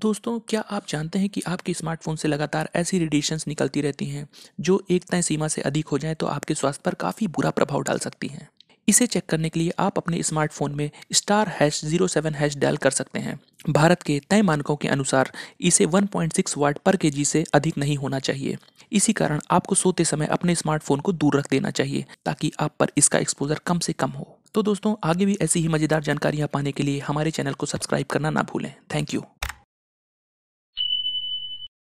दोस्तों क्या आप जानते हैं कि आपके स्मार्टफोन से लगातार ऐसी रेडिएशंस निकलती रहती हैं जो एक तय सीमा से अधिक हो जाएं तो आपके स्वास्थ्य पर काफ़ी बुरा प्रभाव डाल सकती हैं इसे चेक करने के लिए आप अपने स्मार्टफोन में star hash zero seven hash dial कर सकते हैं भारत के तय मानकों के अनुसार इसे 1.6 वाट पर के से अधिक नहीं होना चाहिए इसी कारण आपको सोते समय अपने स्मार्टफोन को दूर रख देना चाहिए ताकि आप पर इसका एक्सपोजर कम से कम हो तो दोस्तों आगे भी ऐसी ही मज़ेदार जानकारियाँ पाने के लिए हमारे चैनल को सब्सक्राइब करना ना भूलें थैंक यू